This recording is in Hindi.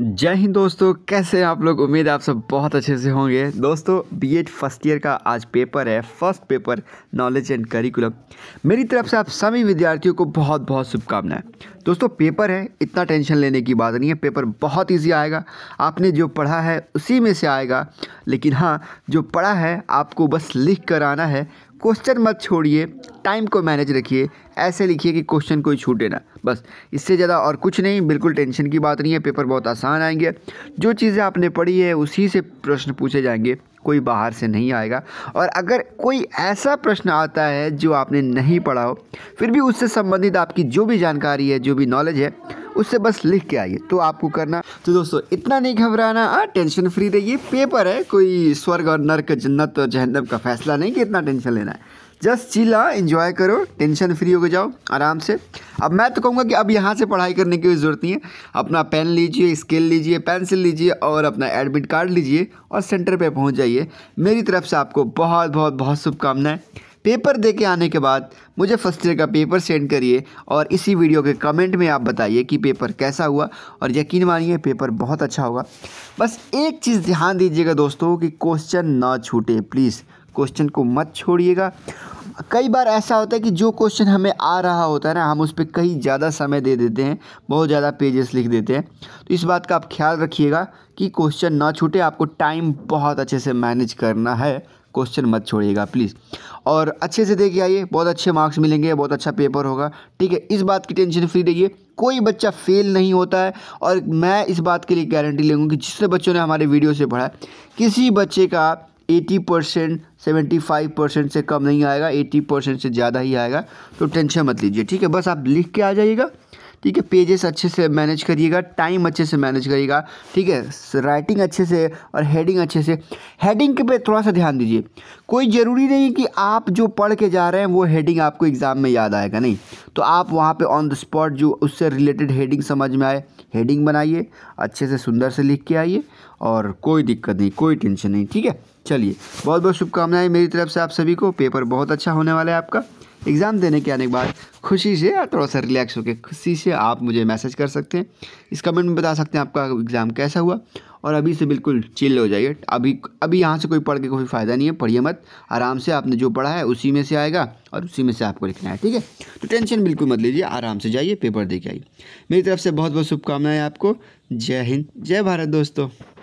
जय हिंद दोस्तों कैसे आप लोग उम्मीद है आप सब बहुत अच्छे से होंगे दोस्तों बीएड फर्स्ट ईयर का आज पेपर है first paper knowledge and curriculum मेरी तरफ से आप सभी विद्यार्थियों को बहुत बहुत शुभकामनाएं दोस्तों पेपर है इतना टेंशन लेने की बात नहीं है पेपर बहुत ईजी आएगा आपने जो पढ़ा है उसी में से आएगा लेकिन हाँ जो पढ़ा है आपको बस लिख कर आना है क्वेश्चन मत छोड़िए टाइम को मैनेज रखिए ऐसे लिखिए कि क्वेश्चन कोई छूटे ना बस इससे ज़्यादा और कुछ नहीं बिल्कुल टेंशन की बात नहीं है पेपर बहुत आसान आएंगे जो चीज़ें आपने पढ़ी है उसी से प्रश्न पूछे जाएंगे कोई बाहर से नहीं आएगा और अगर कोई ऐसा प्रश्न आता है जो आपने नहीं पढ़ा हो फिर भी उससे संबंधित आपकी जो भी जानकारी है जो भी नॉलेज है उससे बस लिख के आइए तो आपको करना तो दोस्तों इतना नहीं घबराना हाँ, टेंशन फ्री रहिए पेपर है कोई स्वर्ग और नर्क जन्नत और जहन्नम का फैसला नहीं कि इतना टेंशन लेना है जस्ट चिल्ला इंजॉय करो टेंशन फ्री होकर जाओ आराम से अब मैं तो कहूँगा कि अब यहाँ से पढ़ाई करने की ज़रूरत नहीं है अपना पेन लीजिए स्केल लीजिए पेंसिल लीजिए और अपना एडमिट कार्ड लीजिए और सेंटर पे पहुँच जाइए मेरी तरफ से आपको बहुत बहुत बहुत शुभकामनाएं पेपर दे के आने के बाद मुझे फर्स्ट ईयर का पेपर सेंड करिए और इसी वीडियो के कमेंट में आप बताइए कि पेपर कैसा हुआ और यकीन मानिए पेपर बहुत अच्छा होगा बस एक चीज़ ध्यान दीजिएगा दोस्तों कि क्वेश्चन ना छूटे प्लीज़ क्वेश्चन को मत छोड़िएगा कई बार ऐसा होता है कि जो क्वेश्चन हमें आ रहा होता है ना हम उस पर कहीं ज़्यादा समय दे देते हैं बहुत ज़्यादा पेजेस लिख देते हैं तो इस बात का आप ख्याल रखिएगा कि क्वेश्चन ना छूटे आपको टाइम बहुत अच्छे से मैनेज करना है क्वेश्चन मत छोड़िएगा प्लीज़ और अच्छे से देखिए आइए बहुत अच्छे मार्क्स मिलेंगे बहुत अच्छा पेपर होगा ठीक है इस बात की टेंशन फ्री रहिए कोई बच्चा फेल नहीं होता है और मैं इस बात के लिए गारंटी लेंगे कि जितने बच्चों ने हमारे वीडियो से पढ़ा किसी बच्चे का eighty percent seventy five percent से कम नहीं आएगा एटी परसेंट से ज़्यादा ही आएगा तो टेंशन मत लीजिए ठीक है बस आप लिख के आ जाइएगा ठीक है पेजेस अच्छे से मैनेज करिएगा टाइम अच्छे से मैनेज करिएगा ठीक है राइटिंग अच्छे से और हेडिंग अच्छे से हेडिंग के पे थोड़ा सा ध्यान दीजिए कोई ज़रूरी नहीं कि आप जो पढ़ के जा रहे हैं वो हेडिंग आपको एग्ज़ाम में याद आएगा नहीं तो आप वहाँ पर ऑन द स्पॉट जो उससे रिलेटेड हेडिंग समझ में आए हेडिंग बनाइए अच्छे से सुंदर से लिख के आइए और कोई दिक्कत नहीं कोई टेंशन नहीं ठीक है चलिए बहुत बहुत शुभकामनाएं मेरी तरफ से आप सभी को पेपर बहुत अच्छा होने वाला है आपका एग्ज़ाम देने के आने के बाद खुशी से या थोड़ा सा रिलैक्स होकर खुशी से आप मुझे मैसेज कर सकते हैं इस कमेंट में बता सकते हैं आपका एग्ज़ाम कैसा हुआ और अभी से बिल्कुल चिल हो जाइए अभी अभी यहाँ से कोई पढ़ के कोई फ़ायदा नहीं है पढ़िए मत आराम से आपने जो पढ़ा है उसी में से आएगा और उसी में से आपको लिखना है ठीक है तो टेंशन बिल्कुल मत लीजिए आराम से जाइए पेपर दे के आइए मेरी तरफ से बहुत बहुत शुभकामनाएं आपको जय हिंद जय भारत दोस्तों